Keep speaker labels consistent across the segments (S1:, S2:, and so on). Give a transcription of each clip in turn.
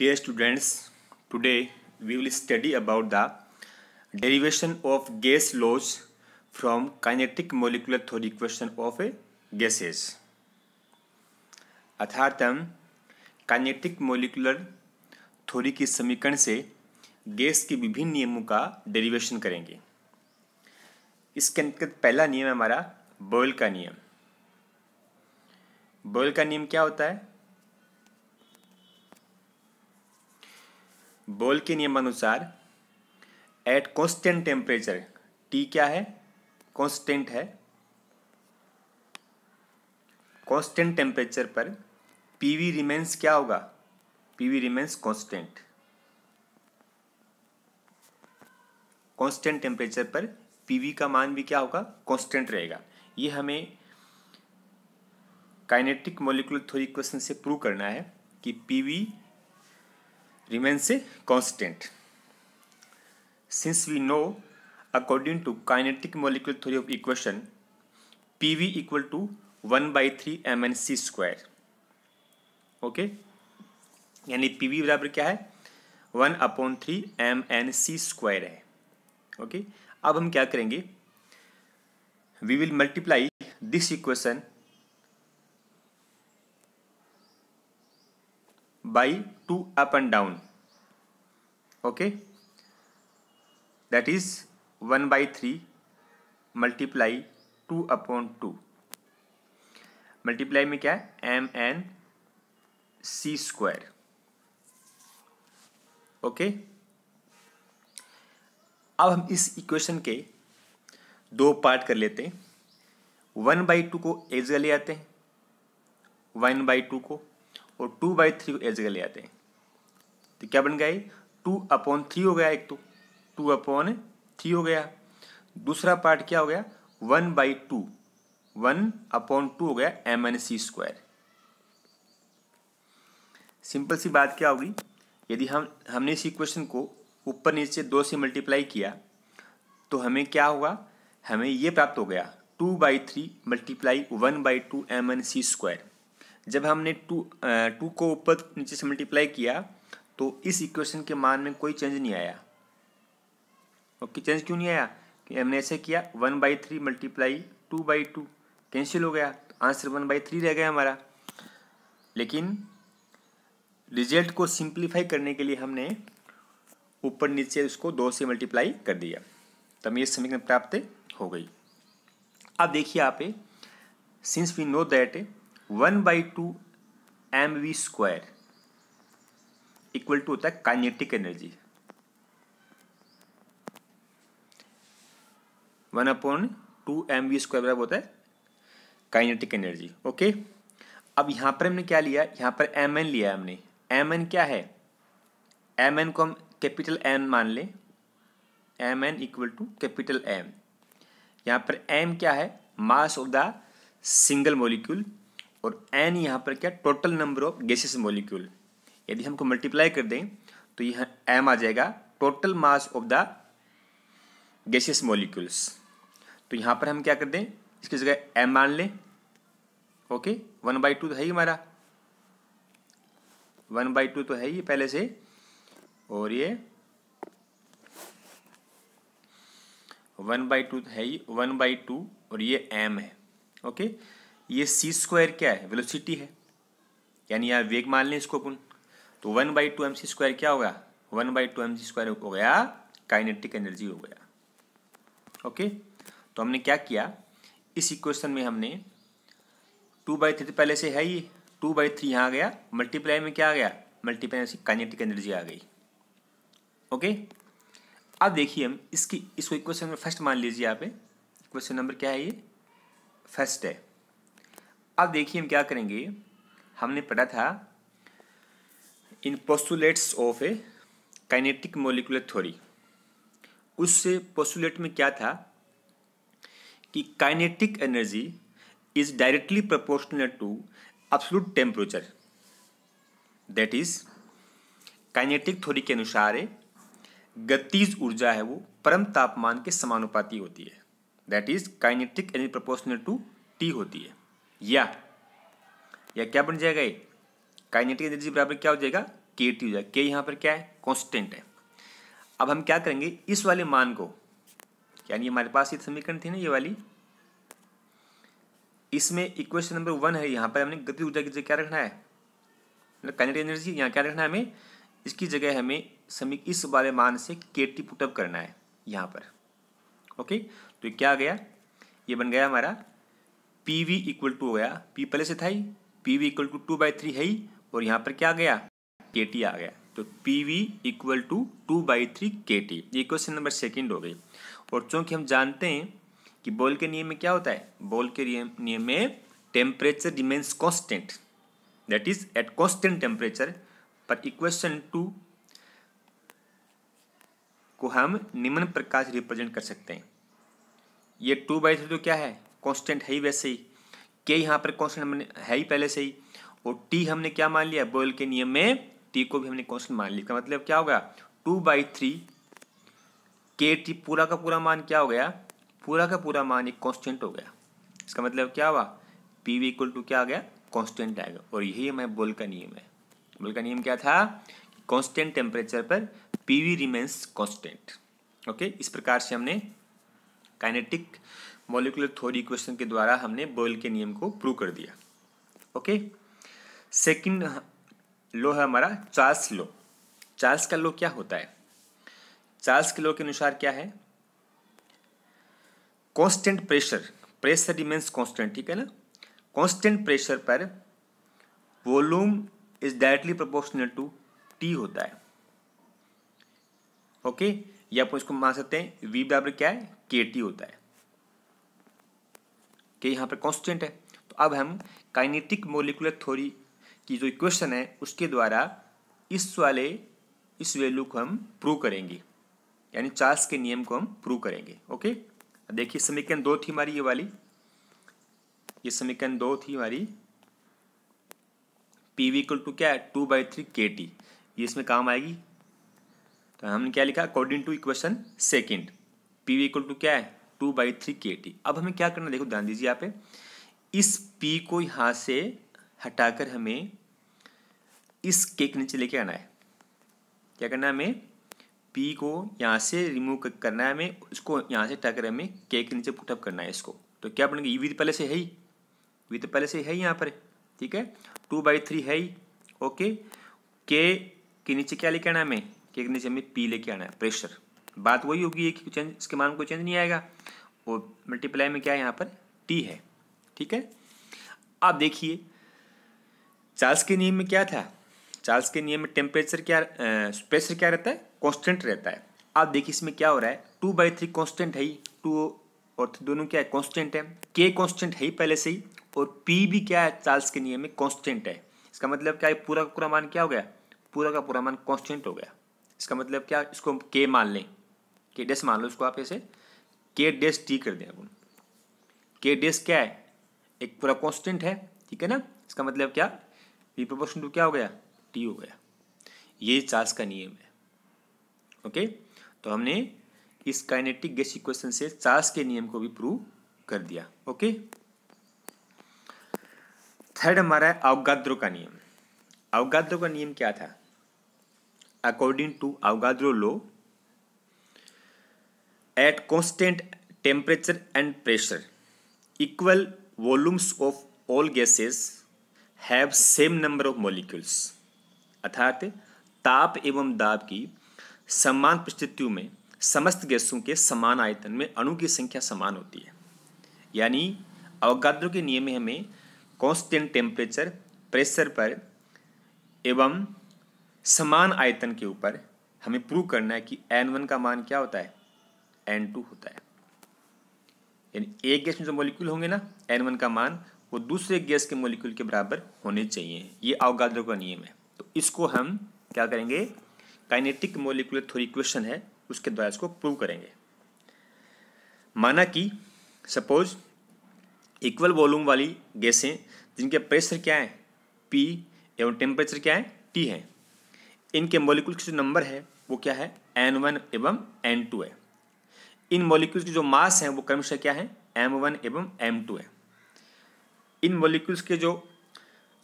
S1: Dear students, today we will study about the derivation of gas laws from kinetic molecular theory equation of gases. अर्थात हम kinetic molecular theory के समीकरण से gas के विभिन्न नियमों का डेरिवेशन करेंगे इसके अंतर्गत पहला नियम है हमारा बॉयल का नियम बॉयल का नियम क्या होता है बोल के नियमानुसार एट कॉन्स्टेंट टेम्परेचर टी क्या है कॉन्स्टेंट है कॉन्स्टेंट टेम्परेचर पर पीवी रिमेंस क्या होगा PV remains constant constant temperature पर पीवी का मान भी क्या होगा कॉन्स्टेंट रहेगा ये हमें काइनेटिक मोलिकुलर थ्योरी क्वेश्चन से प्रूव करना है कि PV remains a constant. Since we know according to kinetic molecular theory of equation PV equal to 1 by 3 mn c square okay यानी PV बराबर क्या है 1 अपॉन 3 mn c square है okay okay? अब हम क्या करेंगे we will multiply this equation by two up and down okay that is 1 by 3 multiply 2 upon 2 multiply में क्या है M N C square okay अब हम इस इक्वेशन के दो पार्ट कर लेते हैं वन बाई टू को एक जगह ले आते हैं वन बाई टू को और टू बाई थ्री को एक जगह ले आते हैं तो क्या बन गया टू अपॉन थ्री हो गया एक तो टू अपॉन थ्री हो गया दूसरा पार्ट क्या हो गया one by two one upon two हो गया M N C square simple सी बात क्या होगी यदि हम हमने इस इक्वेशन को ऊपर नीचे दो से मल्टीप्लाई किया तो हमें क्या होगा हमें ये प्राप्त हो गया two by three multiply one by two M N C square जब हमने टू टू को ऊपर नीचे से मल्टीप्लाई किया तो इस इक्वेशन के मान में कोई चेंज नहीं आया ओके चेंज क्यों नहीं आया कि हमने ऐसे किया one by three multiply two by two cancel हो गया तो आंसर वन बाई थ्री रह गया हमारा लेकिन रिजल्ट को सिंप्लीफाई करने के लिए हमने ऊपर नीचे उसको दो से मल्टीप्लाई कर दिया तब ये समीकरण प्राप्त हो गई अब देखिए आप since we know that one by two M V square equal to होता है kinetic energy one upon two M V square बराबर होता है काइनेटिक एनर्जी ओके अब यहां पर हमने क्या लिया यहां पर एम एन लिया हमने एम एन क्या है एम एन को हम कैपिटल एम मान ले M N equal to capital M यहां पर एम क्या है mass of the single molecule और एन यहां पर क्या total number of gases molecule यदि हमको मल्टीप्लाई कर दें तो यह एम आ जाएगा total mass of the gaseous molecules तो यहाँ पर हम क्या कर दें इसकी जगह एम मान लें ओके वन बाई टू तो है ही हमारा वन बाई टू तो है ही पहले से और ये वन बाई टू है ही वन बाई टू और ये एम है ओके ये सी स्क्वायर क्या है वेलोसिटी है यानी यहाँ वेग मान लें इसको अपन तो one by two M C square क्या हो गया one by two M C square हो गया काइनेटिक एनर्जी हो गया ओके तो हमने क्या किया इस इक्वेशन में हमने टू बाई थ्री तो पहले से है ही टू बाई थ्री यहाँ आ गया मल्टीप्लाई में क्या आ गया मल्टीप्लाई से काइनेटिक एनर्जी आ गई ओके अब देखिए हम इसकी इसको इक्वेशन में फर्स्ट मान लीजिए यहाँ पे क्वेश्चन नंबर क्या है ये फर्स्ट है अब देखिए हम क्या करेंगे हमने पढ़ा था in postulates of a kinetic molecular theory उस पोस्टुलेट में क्या था कि kinetic energy is directly proportional to absolute temperature that is kinetic theory के अनुसार गतिज ऊर्जा है वो परम तापमान के समानुपाती होती है that is kinetic energy proportional to T होती है या या क्या बन जाएगा ये काइनेटिक एनर्जी बराबर क्या हो जाएगा के टी हो जाएगा के यहाँ पर क्या है कॉन्स्टेंट है अब हम क्या करेंगे इस वाले मान को यानी हमारे पास ये समीकरण थी ना ये वाली इसमें इक्वेशन नंबर वन है यहाँ पर हमने गति ऊर्जा की जगह क्या रखना है मतलब काइनेटिक एनर्जी यहाँ क्या रखना है हमें इसकी जगह हमें समी इस वाले मान से के टी पुटअप करना है यहाँ पर ओके तो क्या आ गया ये बन गया हमारा पी वी इक्वल टू हो गया पी पहले से था ही P V equal to two by three है ही और यहाँ पर क्या गया के टी आ गया तो P V equal to two by three के टी ये क्वेश्चन नंबर सेकेंड हो गई और चूंकि हम जानते हैं कि बॉल के नियम में क्या होता है बॉल के नियम में temperature remains constant that is at constant temperature पर इक्वेशन टू को हम निम्न प्रकार से रिप्रेजेंट कर सकते हैं ये टू बाई थ्री तो क्या है कॉन्स्टेंट है ही वैसे ही के यहाँ पर कॉन्स्टेंट है ही पहले से ही और टी हमने क्या मान लिया बोयल के नियम में टी को भी हमने कॉन्स्टेंट मान लिया मतलब क्या हो गया टू बाई थ्री के टी पूरा का पूरा मान क्या हो गया पूरा का पूरा मान एक कॉन्स्टेंट हो गया इसका मतलब क्या हुआ पी वी इक्वल टू क्या आ गया कॉन्स्टेंट आएगा और यही हमें बोल का नियम है बोल का नियम क्या था कॉन्स्टेंट टेम्परेचर पर P V remains constant okay इस प्रकार से हमने काइनेटिक मॉलिकुलर थोड़ी इक्वेशन के द्वारा हमने बोल के नियम को प्रूव कर दिया ओके okay? सेकंड लो है हमारा चार्ल्स लो चार्ल्स का लो क्या होता है चार्ल्स के लो के अनुसार क्या है constant pressure pressure remains constant ठीक है ना कांस्टेंट प्रेशर पर volume is directly proportional to T होता है ओके या आप इसको मान सकते हैं वी बराबर क्या है के टी होता है के यहां पर कांस्टेंट है तो अब हम काइनेटिक मोलिकुलर थ्योरी कि जो इक्वेशन है उसके द्वारा इस वाले इस वैल्यू को हम प्रूव करेंगे यानी चार्ल्स के नियम को हम प्रूव करेंगे ओके देखिए समीकरण दो थी हमारी ये वाली ये समीकरण दो थी हमारी पी वी इक्वल टू क्या है टू बाई थ्री के टी ये इसमें काम आएगी तो हमने क्या लिखा according to equation second P V equal to क्या है टू बाई थ्री के टी अब हमें क्या करना देखो ध्यान दीजिए यहाँ पे इस पी को यहाँ से हटाकर हमें इस के के नीचे लेके आना है क्या करना है हमें पी को यहाँ से रिमूव करना है हमें उसको यहाँ से हटाकर हमें के के नीचे पुटअप करना है इसको तो क्या बनेगा यू वी e पहले से है ही वी e तो पहले से है ही यहाँ पर ठीक है टू बाई थ्री है ही ओके के के नीचे क्या लेके आना है हमें के के नीचे हमें पी लेके आना है प्रेशर बात वही होगी कि चेंज इसके मान को चेंज नहीं आएगा और मल्टीप्लाई में क्या है यहाँ पर टी है ठीक है आप देखिए चार्ल्स के नियम में क्या था चार्ल्स के नियम में टेम्परेचर क्या प्रेशर क्या रहता है कॉन्स्टेंट रहता है आप देखिए इसमें क्या हो रहा है टू बाई थ्री कॉन्स्टेंट है ही टू और दोनों क्या है कॉन्स्टेंट है के कॉन्स्टेंट है ही पहले से ही और पी भी क्या है चार्ल्स के नियम में कॉन्स्टेंट है इसका मतलब क्या है पूरा का पूरा मान क्या हो गया पूरा का पूरा मान कॉन्स्टेंट हो गया इसका मतलब क्या इसको हम के मान लें के डेस मान लो इसको आप ऐसे के डेस टी कर दें अपन के डेस क्या है एक पूरा कॉन्स्टेंट है ठीक है ना इसका मतलब क्या वी प्रपोर्शन टू क्या हो गया टी हो गया ये चार्ज का नियम है ओके तो हमने इस काइनेटिक गैस इक्वेशन से चार्ज के नियम को भी प्रूव कर दिया ओके थर्ड हमारा है अवगाद्रो का नियम अवगाद्रो का नियम क्या था according to Avogadro law at constant temperature and pressure equal volumes of all gases have same number of molecules अर्थात ताप एवं दाब की समान परिस्थितियों में समस्त गैसों के समान आयतन में अणु की संख्या समान होती है यानी अवगाद्रों के नियम में हमें कॉन्स्टेंट टेम्परेचर प्रेशर पर एवं समान आयतन के ऊपर हमें प्रूव करना है कि एन वन का मान क्या होता है एन टू होता है यानी एक गैस में जो मॉलिक्यूल होंगे ना एन वन का मान वो दूसरे गैस के मोलिक्यूल के बराबर होने चाहिए ये अवगाद्रो का नियम है तो इसको हम क्या करेंगे काइनेटिक मोलिकुलर थोड़ी इक्वेशन है उसके द्वारा इसको प्रूव करेंगे माना कि सपोज इक्वल वॉल्यूम वाली गैसें जिनके प्रेशर क्या है पी एवं टेम्परेचर क्या है टी है इनके मोलिकुल के जो नंबर है वो क्या है एन वन एवं एन टू है इन मोलिकुल्स की जो मास है वो क्रमशः क्या है एम वन एवं एम टू है इन मॉलिक्यूल्स के जो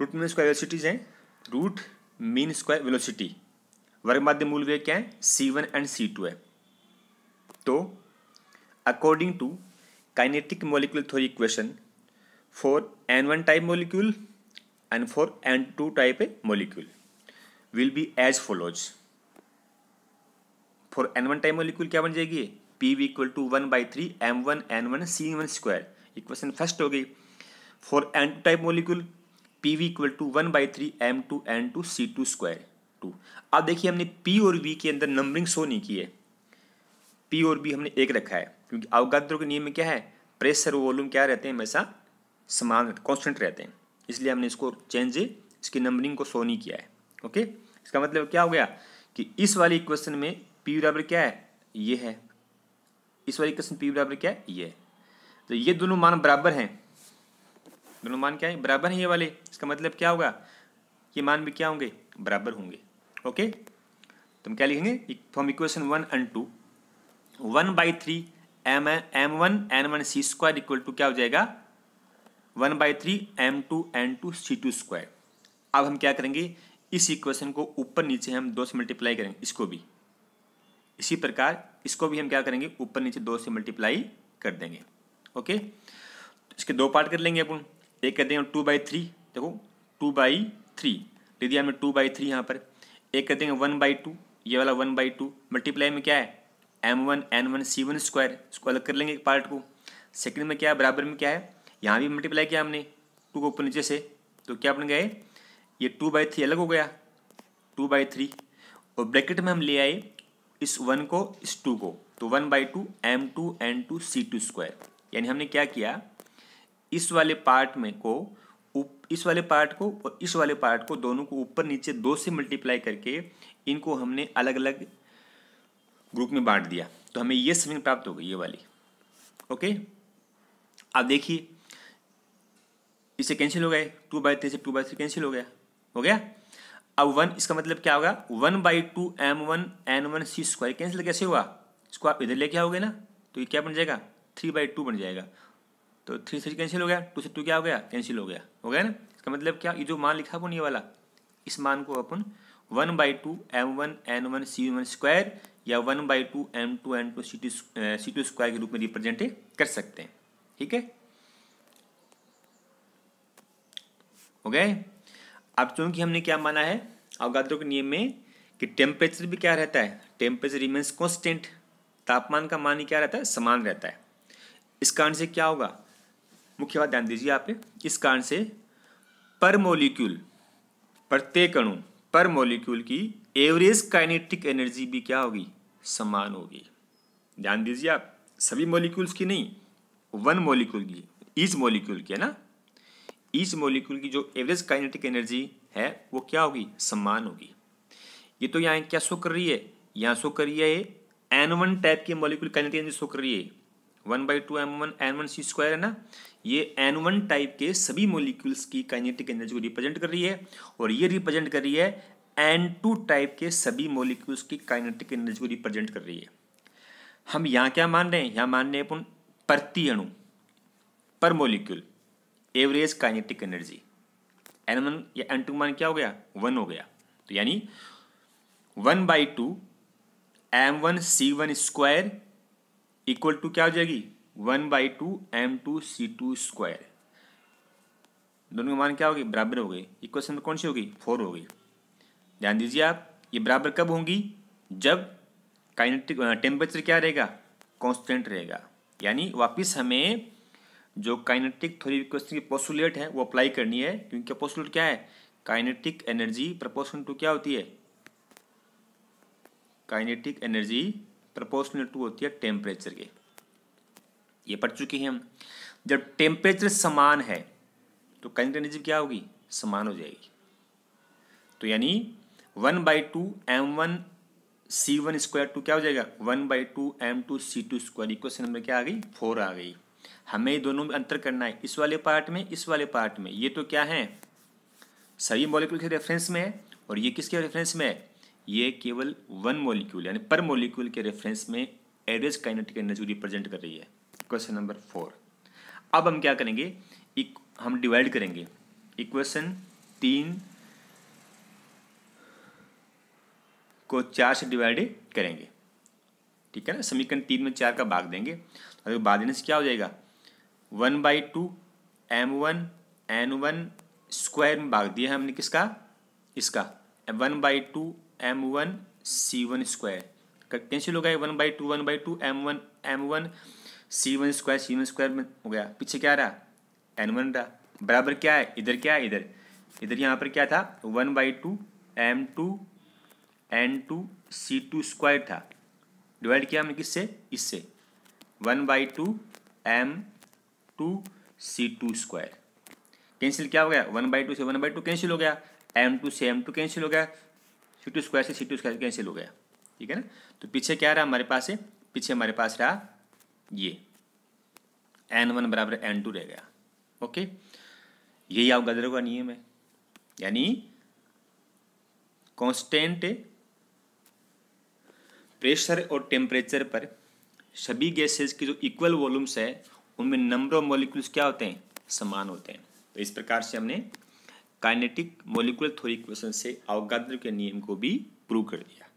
S1: रूट मीन स्क्वायर वेलोसिटीज हैं रूट मीन स्क्वायर वेलोसिटी वर्ग माध्य मूल वेग क्या है C one and C two है तो according to kinetic molecular theory equation for N one type molecule and for N2 type a will be as follows for For N1 type molecule क्या बन जाएगी P V equal to one by three M one N one C one square equation first हो गई for N two type molecule P V equal to one by three M two N two C two square two अब देखिए हमने P और we के अंदर numbering show नहीं की है पी और बी हमने एक रखा है क्योंकि अवगात्र के नियम में क्या है प्रेशर और वॉल्यूम क्या रहते हैं हमेशा समान कॉन्स्टेंट रहते हैं इसलिए हमने इसको चेंज इसकी नंबरिंग को शो नहीं किया है ओके इसका मतलब क्या हो गया कि इस वाली इक्वेशन में पी बराबर क्या है ये है इस वाली इक्वेशन पी बराबर क्या है ये है तो ये दोनों मान बराबर हैं दोनों मान क्या है बराबर हैं ये वाले इसका मतलब क्या होगा ये मान भी क्या होंगे बराबर होंगे ओके तो हम क्या लिखेंगे from equation one and two one by three M M one N one C square equal to क्या हो जाएगा one by three M two N two C two square अब हम क्या करेंगे इस इक्वेशन को ऊपर नीचे हम दो से मल्टीप्लाई करेंगे इसको भी इसी प्रकार इसको भी हम क्या करेंगे ऊपर नीचे दो से मल्टीप्लाई कर देंगे ओके तो इसके दो पार्ट कर लेंगे अपन एक कर देंगे टू बाई थ्री देखो टू बाई थ्री दे दिया हमने टू बाई थ्री यहाँ पर एक कर देंगे वन बाई टू ये वाला वन बाई टू मल्टीप्लाई में क्या है M one N one C one square इसको अलग कर लेंगे एक पार्ट को सेकंड में क्या है बराबर में क्या है यहाँ भी मल्टीप्लाई किया हमने टू को ऊपर नीचे से तो क्या बन गए ये टू बाई थ्री अलग हो गया टू बाई थ्री और ब्रैकेट में हम ले आए इस वन को इस टू को तो one by two M two N two C two square यानी हमने क्या किया इस वाले पार्ट में को इस वाले पार्ट को और इस वाले पार्ट को दोनों को ऊपर नीचे दो से मल्टीप्लाई करके इनको हमने अलग अलग ग्रुप में बांट दिया तो हमें ये समीकरण प्राप्त हो गई ये वाली ओके अब देखिए इसे कैंसिल हो गए टू बाई थ्री से टू बाई थ्री कैंसिल हो गया हो गया अब वन इसका मतलब क्या होगा one by two M one N one C square cancel कैसे हुआ इसको आप इधर लेके आओगे ना तो ये क्या बन जाएगा थ्री बाई टू बन जाएगा तो थ्री से कैंसिल हो गया टू से टू क्या हो गया कैंसिल हो गया हो गया ना इसका मतलब क्या ये जो मान लिखा वो नहीं वाला इस मान को अपन one by two M one N one C one square या one by two M two N two C two C two square के रूप में रिप्रेजेंट कर सकते हैं ठीक है हो गए अब चूंकि हमने क्या माना है अवगात्रों के नियम में कि टेम्परेचर भी क्या रहता है टेम्परेचर रिमेंस कॉन्स्टेंट तापमान का मान क्या रहता है समान रहता है इस कारण से क्या होगा मुख्य बात ध्यान दीजिए आप इस कारण से पर मोलिक्यूल प्रत्येक अणु पर मोलिक्यूल की एवरेज काइनेटिक एनर्जी भी क्या होगी समान होगी ध्यान दीजिए आप सभी मोलिक्यूल्स की नहीं वन मोलिक्यूल की ईच मोलिक्यूल की है ना ईच मोलिक्यूल की जो एवरेज काइनेटिक एनर्जी है वो क्या होगी समान होगी ये तो यहाँ क्या शो कर रही है यहाँ शो कर रही है एन वन टाइप की मोलिक्यूल काइनेटिक एनर्जी शो कर रही है one by two M one N one C square है ना ये एन वन टाइप के सभी मोलिक्यूल्स की काइनेटिक एनर्जी को रिप्रेजेंट कर रही है और ये रिप्रेजेंट कर रही है एन टू टाइप के सभी मोलिक्यूल्स की काइनेटिक एनर्जी को रिप्रेजेंट कर रही है हम यहाँ क्या मान रहे हैं यहाँ मान रहे हैं अपन प्रति अणु पर molecule average kinetic energy N one या एन टू मान क्या हो गया वन हो गया तो यानी one by two M one C one square equal to क्या हो जाएगी one by two M two C two square दोनों के मान क्या हो बराबर हो गए इक्वेशन में कौन सी होगी फोर हो गई ध्यान दीजिए आप ये बराबर कब होंगी जब काइनेटिक टेम्परेचर क्या रहेगा कांस्टेंट रहेगा यानी वापस हमें जो काइनेटिक थोड़ी क्वेश्चन की पोस्टुलेट है वो अप्लाई करनी है क्योंकि पोस्टुलेट क्या है काइनेटिक एनर्जी प्रपोर्शनल टू क्या होती है काइनेटिक एनर्जी प्रपोर्शनल टू होती है टेम्परेचर के ये पढ़ चुके हैं हम जब टेम्परेचर समान है तो करंट एनर्जी क्या होगी समान हो जाएगी तो यानी one by two M one C one square two क्या हो जाएगा one by two M two C two square equation number क्या आ गई फोर आ गई हमें दोनों में अंतर करना है इस वाले पार्ट में इस वाले पार्ट में ये तो क्या है सभी मॉलिक्यूल के रेफरेंस में है और ये किसके रेफरेंस में है ये केवल वन मॉलिक्यूल यानी पर मॉलिक्यूल के रेफरेंस में एवरेज काइनेटिक एनर्जी रिप्रेजेंट कर रही है क्वेश्चन नंबर फोर अब हम क्या करेंगे हम डिवाइड करेंगे इक्वेशन तीन को चार से डिवाइड करेंगे ठीक है ना समीकरण तीन में चार का भाग देंगे अभी भाग देने से क्या हो जाएगा one by two M one N one square में भाग दिया है हमने किसका इसका one by two M one C one square cancel हो गया one by two one by two M one M one C one square C one square में हो गया पीछे क्या रहा एन वन रहा बराबर क्या है इधर क्या है इधर इधर यहाँ पर क्या था one by two M two N two C two square था डिवाइड किया हमने किससे इससे one by two M two C two square cancel क्या हो गया वन बाई टू से वन बाई टू कैंसिल हो गया एम टू से एम टू कैंसिल हो गया सी टू स्क्वायर से सी टू स्क्वायर कैंसिल हो गया ठीक है ना तो पीछे क्या रहा हमारे पास है पीछे हमारे पास रहा ये एन वन बराबर एन टू रह गया ओके यही आप गदरों का नियम है यानी कांस्टेंट प्रेशर और टेम्परेचर पर सभी गैसेस की जो इक्वल वॉल्यूम्स है उनमें नंबर ऑफ मॉलिक्यूल्स क्या होते हैं समान होते हैं तो इस प्रकार से हमने काइनेटिक मॉलिक्यूलर थ्योरी इक्वेशन से अवगाद्र के नियम को भी प्रूव कर दिया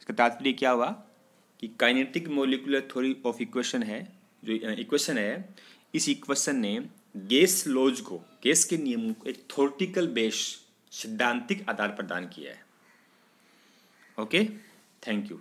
S1: इसका तात्पर्य क्या हुआ कि kinetic molecular theory of equation है जो इक्वेशन है इस इक्वेशन ने गैस लॉज को गैस के नियमों को एक थोरटिकल बेस सिद्धांतिक आधार प्रदान किया है ओके थैंक यू